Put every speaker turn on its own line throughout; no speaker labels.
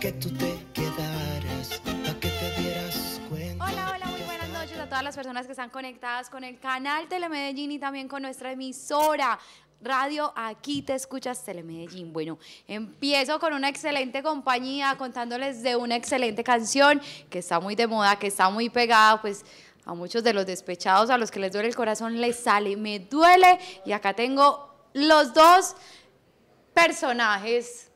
que tú te quedaras,
que te dieras
cuenta. Hola, hola, muy buenas noches a todas las personas que están conectadas con el canal Telemedellín y también con nuestra emisora. Radio, aquí te escuchas Telemedellín. Bueno, empiezo con una excelente compañía contándoles de una excelente canción que está muy de moda, que está muy pegada, pues a muchos de los despechados, a los que les duele el corazón, les sale, me duele. Y acá tengo los dos personajes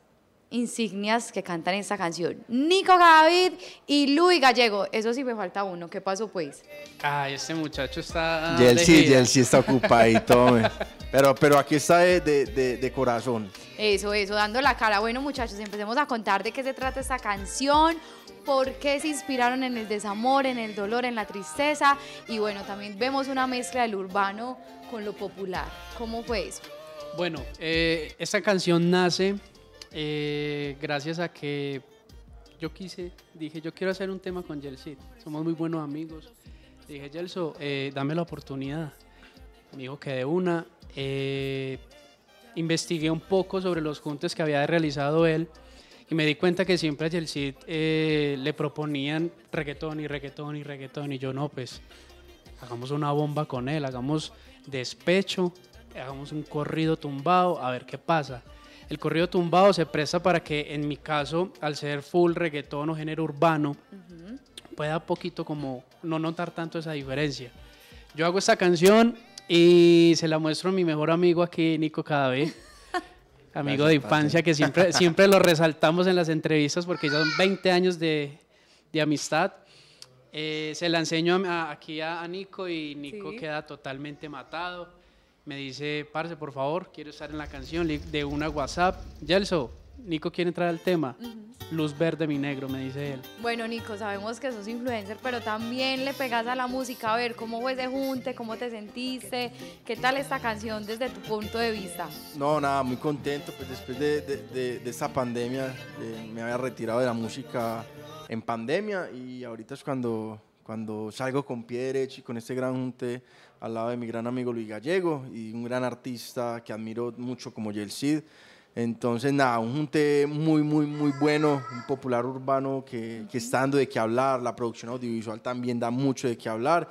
insignias que cantan esta canción. Nico Gavid y Luis Gallego. Eso sí me falta uno. ¿Qué pasó pues?
Ay, este muchacho está... Yelsi, Yelsi
está ocupadito. pero, pero aquí está de, corazón.
Eso, eso, dando la cara. Bueno muchachos, empecemos a contar de qué se trata esta canción. Por qué se inspiraron en el desamor, en el dolor, en la tristeza. Y bueno, también vemos una mezcla del urbano con lo popular. ¿Cómo fue eso?
Bueno, eh, esta canción nace eh, gracias a que yo quise, dije, yo quiero hacer un tema con Yelsit, somos muy buenos amigos. dije, Yelso, eh, dame la oportunidad. Me dijo que de una. Eh, investigué un poco sobre los juntes que había realizado él y me di cuenta que siempre a Yelsit le proponían reggaetón y reggaetón y reggaetón y yo no, pues hagamos una bomba con él, hagamos despecho, hagamos un corrido tumbado, a ver qué pasa el corrido tumbado se presta para que en mi caso, al ser full reggaetón o género urbano, pueda poquito como no notar tanto esa diferencia. Yo hago esta canción y se la muestro a mi mejor amigo aquí, Nico vez, amigo de infancia que siempre, siempre lo resaltamos en las entrevistas porque ya son 20 años de, amistad. Eh, se la enseño aquí a, Nico y Nico queda totalmente matado me dice, Parce, por favor, quiero estar en la canción de una WhatsApp. Yelso, Nico quiere entrar al tema. Luz verde, mi negro, me dice él.
Bueno, Nico, sabemos que sos influencer, pero también le pegas a la música. A ver, ¿cómo fue ese junte? ¿Cómo te sentiste? ¿Qué tal esta canción desde tu punto de vista?
No, nada, muy contento. Pues después de, de, esta pandemia, eh, me había retirado de la música en pandemia y ahorita es cuando, cuando salgo con Pierre y con este gran junte al lado de mi gran amigo Luis Gallego y un gran artista que admiro mucho como Yel Cid. Entonces, nada, un junte muy, muy, muy bueno, un popular urbano que, que está dando de qué hablar, la producción audiovisual también da mucho de qué hablar.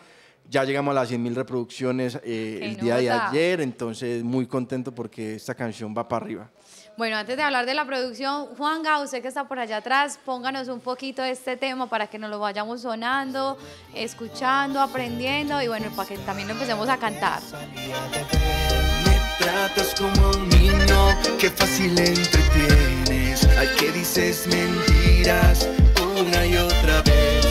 Ya llegamos a las 100.000 reproducciones eh, el día de ayer, entonces muy contento porque esta canción va para arriba.
Bueno, antes de hablar de la producción, Juanga, usted que está por allá atrás, pónganos un poquito de este tema para que nos lo vayamos sonando, escuchando, aprendiendo y bueno, para que también lo empecemos a cantar.
Me tratas como un niño, qué fácil entretienes, hay que dices mentiras una y otra vez,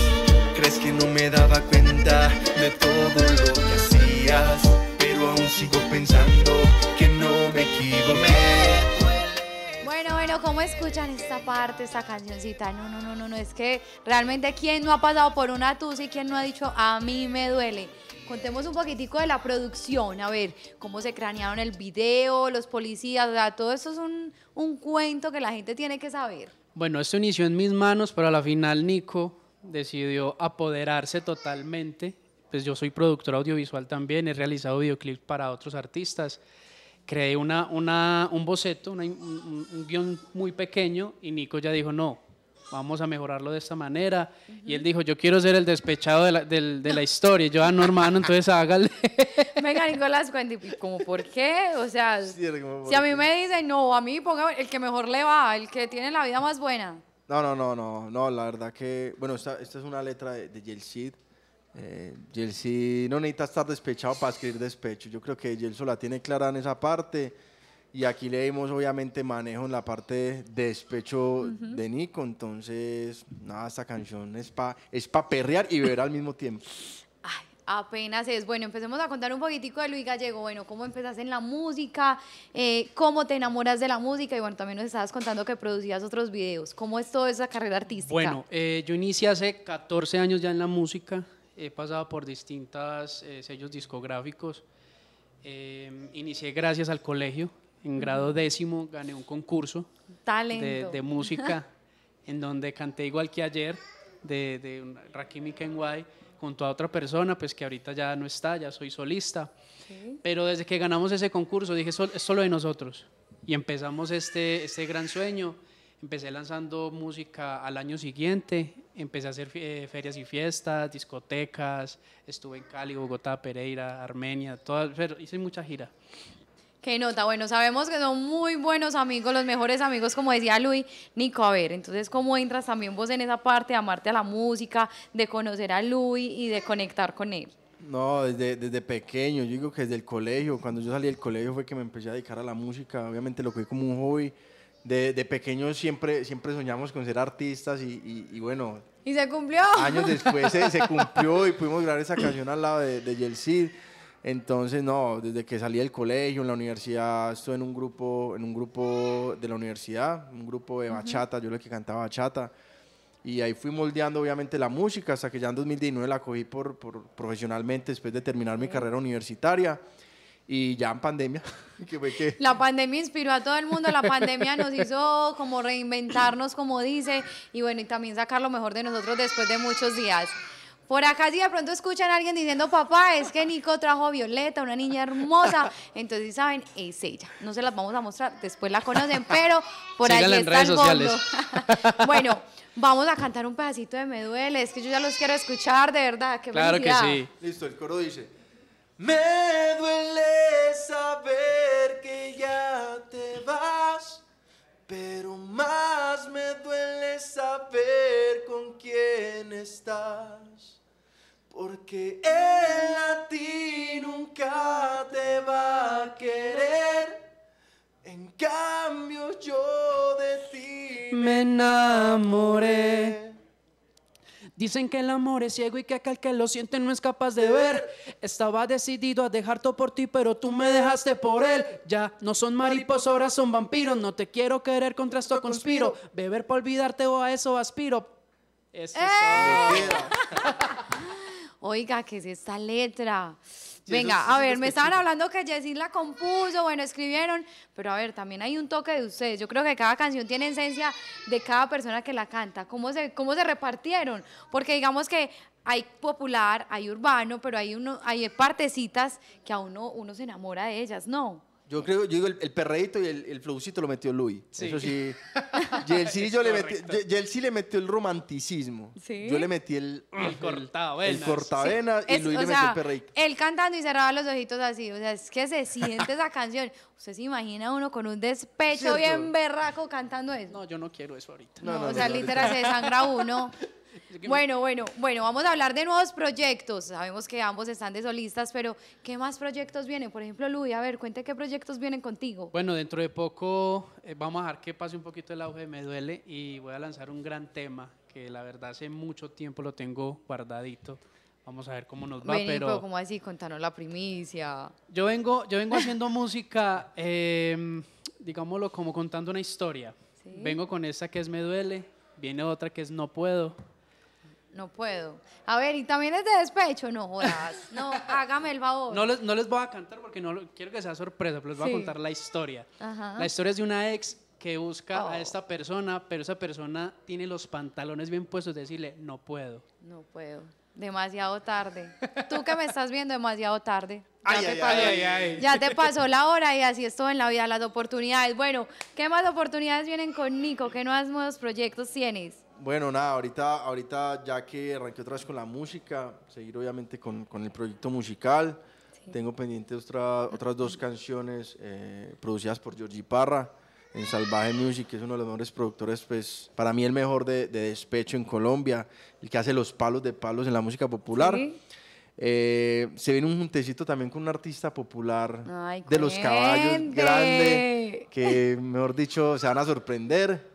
crees que no me daba cuenta de todo lo que hacías, pero aún sigo pensando que no me equivoqué.
Bueno, bueno, ¿cómo escuchan esta parte, esta cancioncita? No, no, no, no, no, es que realmente quién no ha pasado por una tusa y quién no ha dicho a mí me duele. Contemos un poquitico de la producción, a ver, cómo se cranearon el video, los policías, o sea, todo eso es un, un cuento que la gente tiene que saber.
Bueno, esto inició en mis manos, pero a la final Nico decidió apoderarse totalmente. Pues yo soy productor audiovisual también, he realizado videoclips para otros artistas. Creé un boceto, un, guión muy pequeño y Nico ya dijo, no, vamos a mejorarlo de esta manera. Y él dijo, yo quiero ser el despechado de la, historia. yo, ah, no, hermano,
entonces hágale.
Venga, Nicolás, cuéntame, por qué? O sea, si a mí me dicen, no, a mí ponga el que mejor le va, el que tiene la vida más buena.
No, no, no, no, no, la verdad que, bueno, esta, esta es una letra de, de Gelsid eh, no necesita estar despechado para escribir despecho. Yo creo que Yelso la tiene clara en esa parte. Y aquí le dimos, obviamente, manejo en la parte de despecho de Nico. Entonces, nada, esta canción es para es pa perrear y beber al mismo tiempo.
Apenas es. Bueno, empecemos a contar un poquitico de Luis Gallego. Bueno, cómo empezaste en la música, eh, cómo te enamoras de la música y bueno, también nos estabas contando que producías otros videos. ¿Cómo es toda esa carrera artística? Bueno,
eh, yo inicié hace 14 años ya en la música. He pasado por distintos eh, sellos discográficos. inicié gracias al colegio. En grado décimo gané un concurso
de, música
en donde canté igual que ayer de, de Rakimi Kenway junto a otra persona, pues que ahorita ya no está, ya soy solista. Pero desde que ganamos ese concurso dije, es solo de nosotros. Y empezamos este, este gran sueño. Empecé lanzando música al año siguiente, empecé a hacer eh, ferias y fiestas, discotecas, estuve en Cali, Bogotá, Pereira, Armenia, todas, hice mucha gira.
Qué nota, bueno, sabemos que son muy buenos amigos, los mejores amigos, como decía Luis. Nico, a ver, entonces, ¿cómo entras también vos en esa parte de amarte a la música, de conocer a Luis y de conectar con él?
No, desde, desde pequeño, yo digo que desde el colegio, cuando yo salí del colegio fue que me empecé a dedicar a la música, obviamente lo cogí como un hobby. De, de pequeño siempre, siempre soñamos con ser artistas y, y, bueno...
Y se cumplió. Años
después se, cumplió y pudimos grabar esa canción al lado de, de Yelcid entonces, no, desde que salí del colegio, en la universidad, estuve en un grupo, en un grupo de la universidad, un grupo de bachata, yo lo que cantaba bachata. Y ahí fui moldeando obviamente la música hasta que ya en 2019 la cogí por, profesionalmente después de terminar mi carrera universitaria y ya en pandemia.
La pandemia inspiró a todo el mundo, la pandemia nos hizo como reinventarnos, como dice, y bueno, y también sacar lo mejor de nosotros después de muchos días. Por acá si de pronto escuchan a alguien diciendo, papá, es que Nico trajo Violeta, una niña hermosa. Entonces, ¿saben? Es ella. No se las vamos a mostrar, después la conocen, pero por allí ahí está el fondo. bueno, vamos a cantar un pedacito de Me Duele. Es que yo ya los quiero escuchar, de verdad. claro que sí.
Listo, el coro dice.
Me duele saber que ya
te vas. Pero más me duele saber con quién estás. Porque él a ti nunca te va a querer. En cambio yo de
me enamoré. Dicen que el amor es ciego y que aquel que lo siente no es capaz de ver. Estaba decidido a dejar todo por ti, pero tú me dejaste por él. Ya no son mariposas, ahora son vampiros. No te quiero querer, contra esto conspiro. Beber para olvidarte o a eso aspiro. Eso
es ¡Eh! oiga, ¿qué es esta letra? Venga, a ver, me estaban hablando que Jessie la compuso, bueno, escribieron, pero a ver, también hay un toque de ustedes. Yo creo que cada canción tiene esencia de cada persona que la canta. ¿Cómo se, cómo se repartieron? Porque digamos que hay popular, hay urbano, pero hay, uno, hay partecitas que a uno, uno se enamora de ellas, ¿no?
Yo creo, yo digo, el, el y el, el flowcito lo metió Luis. Eso sí. y yo le le metió el romanticismo. Yo le metí el... El El y Luis le metió el perreíto.
Él cantando y cerraba los ojitos así. O sea, es que se siente esa canción. Usted se imagina uno con un despecho bien berraco cantando eso. No,
yo no quiero eso ahorita. o sea, literal, se sangra uno.
Bueno, bueno, bueno, vamos a hablar de nuevos proyectos. Sabemos que ambos están de solistas, pero ¿qué más proyectos vienen? Por ejemplo, Luis, a ver, cuente qué proyectos vienen contigo. Bueno,
dentro de poco eh, vamos a dejar que pase un poquito el auge Me Duele y voy a lanzar un gran tema que la verdad hace mucho tiempo lo tengo guardadito. Vamos a ver cómo nos va, Vení, pero...
como así? Contanos la primicia.
Yo vengo, yo vengo haciendo música, em, digámoslo, como contando una historia. Vengo con esa que es Me Duele, viene otra que es No Puedo,
no puedo. A ver, y también es de despecho. No jodas. No, hágame el favor. No,
les, no les voy a cantar porque no quiero que sea sorpresa, pero les voy a contar la historia. La historia es de una ex que busca a oh. esta persona, pero esa persona tiene los pantalones bien puestos, de decirle, no puedo. No
puedo. Demasiado tarde. Tú que me estás viendo, demasiado tarde. Ya, te pasó, ya, te pasó, la hora y así es todo en la vida, las oportunidades. Bueno, ¿qué más oportunidades vienen con Nico? ¿Qué nuevos proyectos tienes?
Bueno, nada, ahorita, ahorita ya que arranqué otra vez con la música, seguir obviamente con, con el proyecto musical. Tengo pendiente otra, otras dos canciones eh, producidas por Georgie Parra en Salvaje Music, que es uno de los mejores productores, pues para mí el mejor de, de despecho en Colombia, el que hace los palos de palos en la música popular. Eh, se viene un juntecito también con un artista popular
de los caballos grande,
que mejor dicho se van a sorprender.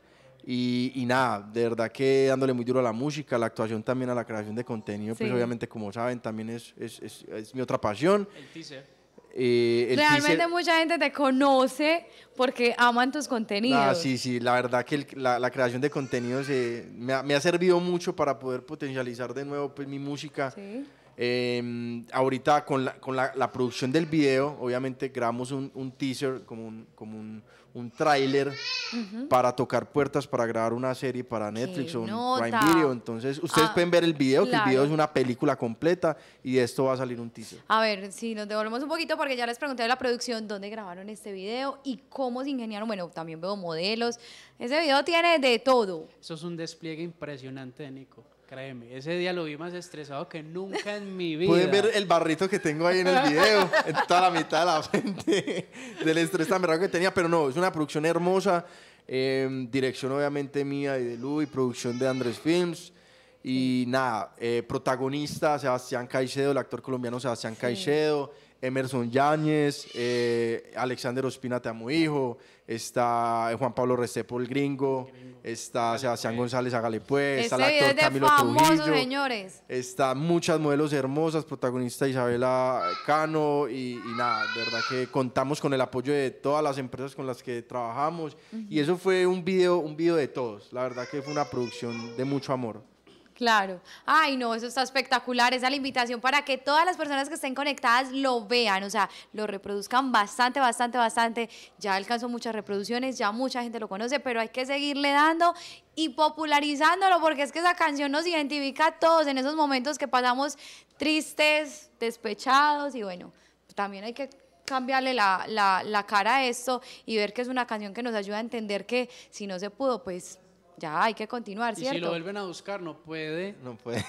Y, nada, de verdad que dándole muy duro a la música, a la actuación también, a la creación de contenido, pues obviamente como saben también es, es, es, mi otra pasión. El teaser. Eh, Realmente
mucha gente te conoce porque aman tus contenidos. Ah, sí,
sí, la verdad que la, creación de contenidos eh, me, ha, servido mucho para poder potencializar de nuevo pues, mi música. Sí Em, ahorita con, la, con la, la, producción del video, obviamente grabamos un, un teaser, como un, como un, un tráiler para tocar puertas, para grabar una serie para Netflix o un Prime Video. Entonces, ustedes ah, pueden ver el video, que el video es una película completa y de esto va a salir un teaser.
A ver, si nos devolvemos un poquito porque ya les pregunté de la producción dónde grabaron este video y cómo se ingeniaron. Bueno, también veo modelos. Ese video tiene de todo.
Eso es un despliegue impresionante de Nico. Créeme, ese día lo vi más estresado que nunca en mi vida. Pueden ver el barrito que tengo ahí en el video, en toda la mitad de la
gente del estrés tan que tenía, pero no, es una producción hermosa, em, dirección obviamente mía y de Lu y producción de Andrés Films. Y nada, eh, protagonista Sebastián Caicedo, el actor colombiano Sebastián Caicedo. Emerson Yáñez, eh, Alexander Ospina Hijo, está eh, Juan Pablo Restepo el gringo, está Sebastián a González Pues, está el actor Camilo famoso, Trujillo,
señores.
está muchas modelos hermosas, protagonista Isabela Cano y, nada, de verdad que contamos con el apoyo de todas las empresas con las que trabajamos y eso fue un video, un video de todos, la verdad que fue una producción de mucho amor.
Claro. Ay, no, eso está espectacular. Esa es la invitación para que todas las personas que estén conectadas lo vean, o sea, lo reproduzcan bastante, bastante, bastante. Ya alcanzó muchas reproducciones, ya mucha gente lo conoce, pero hay que seguirle dando y popularizándolo porque es que esa canción nos identifica a todos en esos momentos que pasamos tristes, despechados y bueno, también hay que cambiarle la, la, la cara a esto y ver que es una canción que nos ayuda a entender que si no se pudo, pues ya hay que continuar, ¿cierto? si lo vuelven a buscar, no
puede. No puede.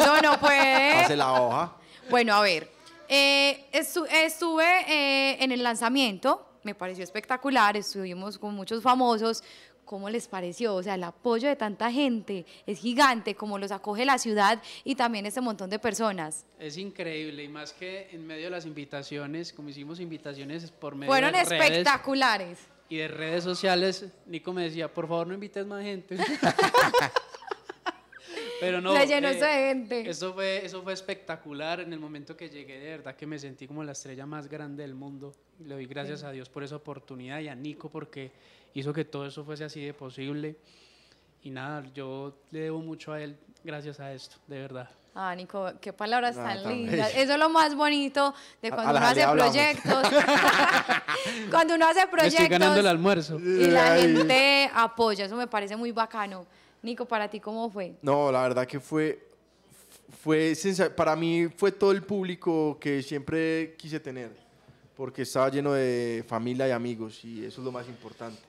no, no puede. Hace
la hoja.
Bueno, a ver. Eh, estuve eh, en el lanzamiento, me pareció espectacular, estuvimos con muchos famosos. ¿Cómo les pareció? O sea, el apoyo de tanta gente es gigante, como los acoge la ciudad y también este montón de personas.
Es increíble, y más que en medio de las invitaciones, como hicimos invitaciones por medio Fueron Fueron espectaculares y de redes sociales, Nico me decía, por favor no invites más gente. Pero no. La llenó eh, esa gente. Eso fue, eso fue espectacular. En el momento que llegué, de verdad que me sentí como la estrella más grande del mundo. Le doy gracias a Dios por esa oportunidad y a Nico porque hizo que todo eso fuese así de posible. Y nada, yo le debo mucho a él gracias a esto, de verdad.
Ah, Nico, qué palabras tan, lindas. Eso es lo más bonito de cuando uno hace proyectos. cuando uno hace proyectos. ganando el
almuerzo. Y la gente
apoya, eso me parece muy bacano. Nico, ¿para ti cómo fue?
No, la verdad que fue, fue para mí fue todo el público que siempre quise tener, porque estaba lleno de familia y amigos y eso es lo más importante.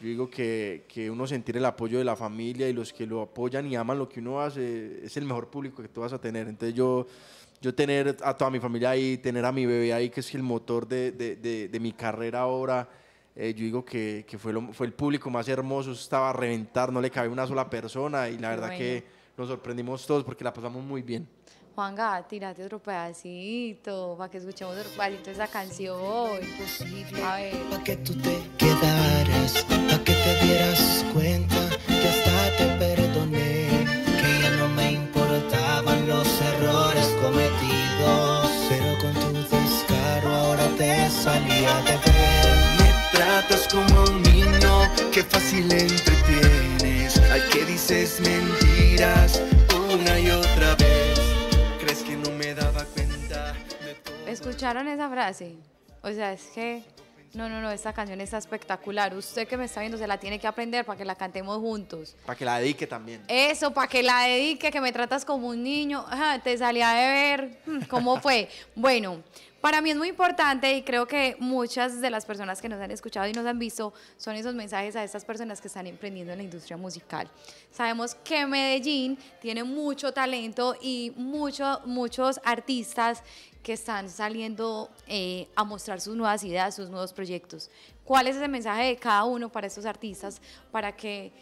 Yo digo que, que, uno sentir el apoyo de la familia y los que lo apoyan y aman lo que uno hace es el mejor público que tú vas a tener. Entonces yo, yo tener a toda mi familia ahí, tener a mi bebé ahí, que es el motor de, de, de, mi carrera ahora, eh, yo digo que, que fue, lo, fue el público más hermoso, estaba a reventar, no le cabía una sola persona y la verdad que nos sorprendimos todos porque la pasamos muy bien.
Juanga, tirate otro pedacito para que escuchemos otro pedacito esa canción. A ver. Para que tú te quedas. A que
te dieras cuenta
que hasta te
perdoné, que ya no me importaban los errores cometidos, pero con tu descaro ahora te salía de ver. Me tratas como un niño que fácil entretienes, a que dices mentiras una y otra vez. ¿Crees que no me daba cuenta?
¿Escucharon esa frase? O sea, es que no, no, no, esta canción está espectacular. Usted que me está viendo se la tiene que aprender para que la cantemos juntos.
Para que la dedique también.
Eso, para que la dedique, que me tratas como un niño. Ajá, te salía de ver. Hmm, ¿Cómo fue? bueno, para mí es muy importante y creo que muchas de las personas que nos han escuchado y nos han visto son esos mensajes a estas personas que están emprendiendo en la industria musical. Sabemos que Medellín tiene mucho talento y muchos muchos artistas que están saliendo eh, a mostrar sus nuevas ideas, sus nuevos proyectos. ¿Cuál es ese mensaje de cada uno para estos artistas para que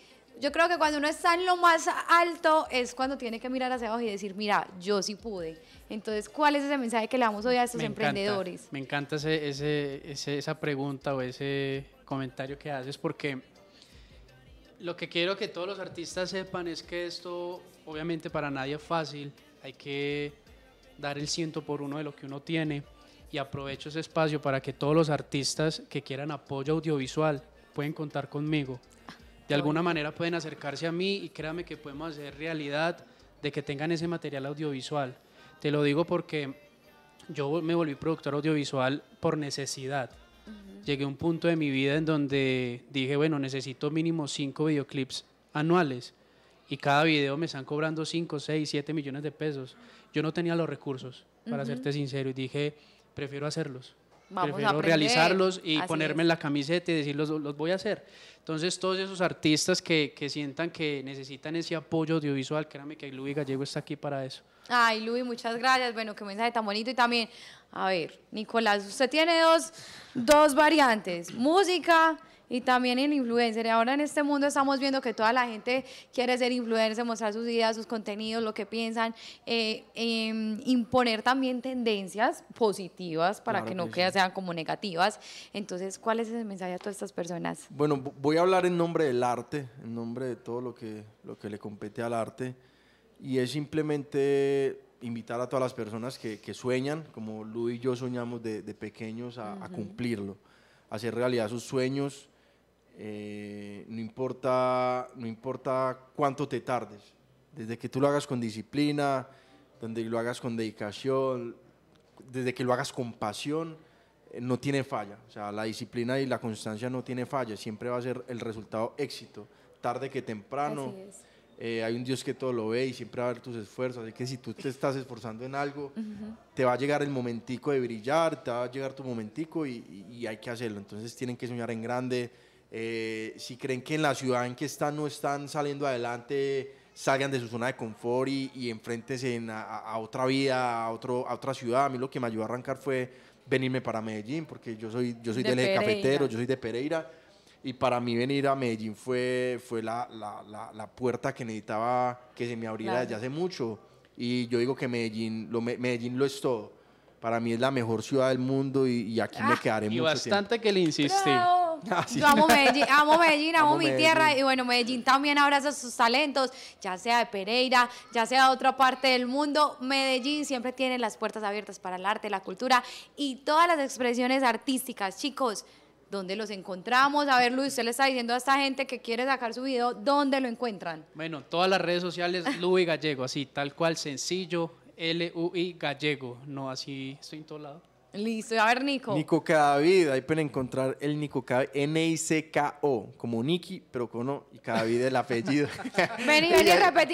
yo creo que cuando uno está en lo más alto es cuando tiene que mirar hacia abajo y decir, mira, yo sí pude. Entonces, ¿cuál es ese mensaje que le damos hoy a estos emprendedores?
me encanta esa pregunta o ese comentario que haces porque lo que quiero que todos los artistas sepan es que esto obviamente para nadie es fácil, hay que dar el ciento por uno de lo que uno tiene y aprovecho ese espacio para que todos los artistas que quieran apoyo audiovisual pueden contar conmigo de alguna manera pueden acercarse a mí y créame que podemos hacer realidad de que tengan ese material audiovisual. Te lo digo porque yo me volví productor audiovisual por necesidad. Llegué a un punto de mi vida en donde dije, bueno, necesito mínimo cinco videoclips anuales y cada video me están cobrando 5, 6, 7 millones de pesos. Yo no tenía los recursos, para serte sincero, y dije, prefiero hacerlos. Vamos a realizarlos y ponerme en la camiseta y decir, los, voy a hacer. Entonces, todos esos artistas que, que sientan que necesitan ese apoyo audiovisual, créanme que Luis Gallego está aquí para eso.
Ay, Luis, muchas gracias. Bueno, qué mensaje tan bonito. Y también, a ver, Nicolás, usted tiene dos, dos variantes, música y también en influencer. Ahora en este mundo estamos viendo que toda la gente quiere ser influencer, mostrar sus ideas, sus contenidos, lo que piensan, eh, em, imponer también tendencias positivas para que no queden sean como negativas. Entonces, ¿cuál es el mensaje a todas estas personas? Bueno,
voy a hablar en nombre del arte, en nombre de todo lo que, lo que le compete al arte y es simplemente invitar a todas las personas que, que sueñan, como Lu y yo soñamos de, de pequeños, a, a cumplirlo, a hacer realidad sus sueños eh, no, importa, no importa cuánto te tardes, desde que tú lo hagas con disciplina, donde lo hagas con dedicación, desde que lo hagas con pasión, eh, no tiene falla. O sea, la disciplina y la constancia no tiene falla, siempre va a ser el resultado éxito, tarde que temprano. Eh, hay un Dios que todo lo ve y siempre va a ver tus esfuerzos. Así que si tú te estás esforzando en algo, te va a llegar el momentico de brillar, te va a llegar tu momentico y hay que hacerlo. Entonces tienen que soñar en grande, eh, si creen que en la ciudad en que están no están saliendo adelante, salgan de su zona de confort y, y a, otra vida, a, otro, a otra ciudad. A mí lo que me ayudó a arrancar fue venirme para Medellín, porque yo soy, yo soy de cafetero, yo soy de Pereira, y para mí venir a Medellín fue, fue la, puerta que necesitaba que se me abriera desde hace mucho. Y yo digo que Medellín lo, Medellín lo es todo. Para mí es la mejor ciudad del mundo y, aquí me ah. quedaré mucho tiempo. Y bastante que le insistí. Ah, Yo amo
Medellín, amo, mi tierra y bueno, Medellín también abraza sus talentos, ya sea de Pereira, ya sea de otra parte del mundo. Medellín siempre tiene las puertas abiertas para el arte, la cultura y todas las expresiones artísticas. Chicos, ¿Dónde los encontramos? A ver, Luis, usted le está diciendo a esta gente que quiere sacar su video, ¿dónde lo encuentran?
Bueno, todas las redes sociales, Luis Gallego, así, tal cual, sencillo, L-U-I Gallego, no así,
estoy en todo lado. Listo, a ver, Nico. Nico
cada ahí pueden encontrar el Nico N-I-C-K-O, como Niki, pero con O y cada vida el apellido.
vení, vení,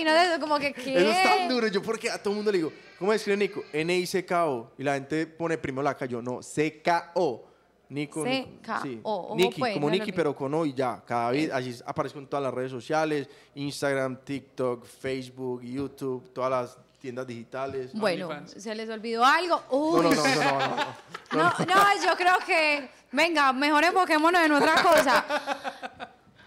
de eso, como que ¿qué? Eso es tan
duro, yo porque a todo el mundo le digo, ¿cómo escribe Nico? N-I-C-K-O, y la gente pone primero la cayó no, C-K-O. Nico, Nico k o, Niki, como pues, Niki, pero con O y ya. Cada vida. allí aparezco en todas las redes sociales, Instagram, TikTok, Facebook, YouTube, todas las tiendas digitales. Bueno,
se les olvidó algo. No, no, no, no, yo creo que, venga, mejor enfoquémonos en otra cosa.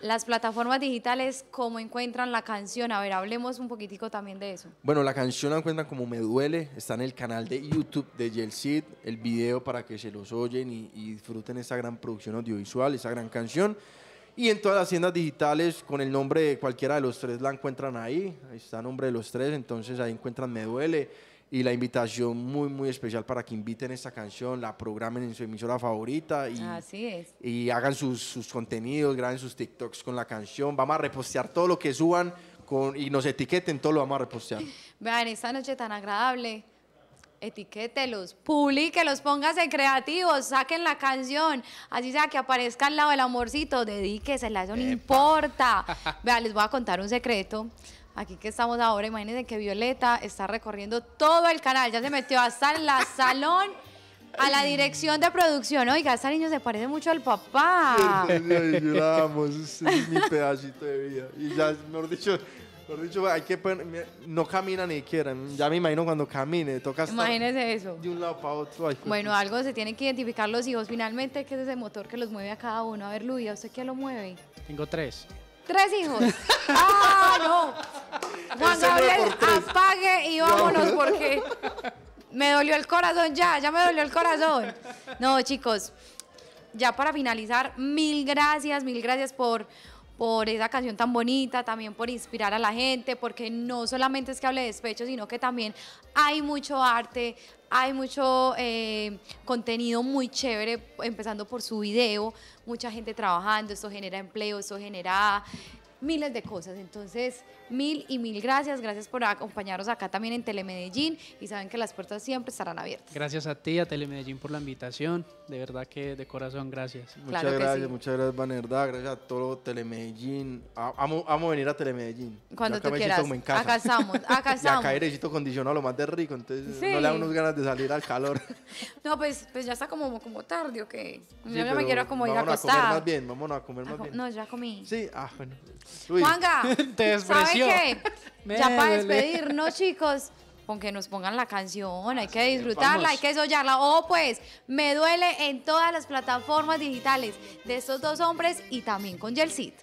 Las plataformas digitales, ¿cómo encuentran la canción? A ver, hablemos un poquitico también de eso.
Bueno, la canción la encuentran como Me Duele, está en el canal de YouTube de Yelcid, el video para que se los oyen y disfruten esa gran producción audiovisual, esa gran canción. Y en todas las tiendas digitales, con el nombre de cualquiera de los tres, la encuentran ahí. Ahí está el nombre de los tres, entonces ahí encuentran Me Duele. Y la invitación muy, muy especial para que inviten esta canción, la programen en su emisora favorita. Y, Así es. Y hagan sus, contenidos, graben sus TikToks con la canción. Vamos a repostear todo lo que suban y nos etiqueten, todo lo vamos a repostear.
Vean, esta noche tan agradable etiquételos, publíquelos, póngase creativos, saquen la canción, así sea que aparezca al lado del amorcito, dedíquesela, eso no importa. Vea, les voy a contar un secreto. Aquí que estamos ahora, imagínense que Violeta está recorriendo todo el canal, ya se metió hasta en la salón a la dirección de producción. Oiga, esta niño se parece mucho al papá.
Lloramos, es mi pedacito de vida. Y ya, mejor dicho, por dicho, hay que no camina ni quieran. Ya me imagino cuando camine, toca estar Imagínese
eso. de un lado para
otro. Bueno,
algo se tienen que identificar los hijos finalmente, qué es ese motor que los mueve a cada uno. A ver, Luis, usted qué lo mueve? Tengo tres. Tres hijos. ¡Ah, no! Cuando apague y vámonos porque me dolió el corazón ya, ya me dolió el corazón. No, chicos, ya para finalizar, mil gracias, mil gracias por por esa canción tan bonita, también por inspirar a la gente, porque no solamente es que hable de despecho, sino que también hay mucho arte, hay mucho eh, contenido muy chévere, empezando por su video, mucha gente trabajando, esto genera empleo, eso genera miles de cosas. Entonces, mil y mil gracias. Gracias por acompañarnos acá también en Telemedellín y saben que las puertas siempre estarán abiertas.
Gracias a ti, a Telemedellín por la invitación. De verdad que de corazón, gracias. Muchas gracias,
muchas gracias, Vanerda. Gracias a todo Telemedellín. Amo, amo venir a Telemedellín. Cuando acá me quieras. Como en casa. Acá
estamos, acá estamos. Y acá airecito
condicionado lo más de rico, entonces no le da unas ganas de salir al calor.
No, pues, pues ya está como, como tarde, ¿ok? Yo no me quiero como ir a acostar. vamos a comer más
bien, vámonos a comer ah, más bien. No, ya comí. Sí, ah, bueno. Juanga, te despreció.
ya para despedirnos, chicos, con que nos pongan la canción, hay ah, que disfrutarla, hay que soñarla. Oh, pues, me duele en todas las plataformas digitales de estos dos hombres y también con Yeltsin.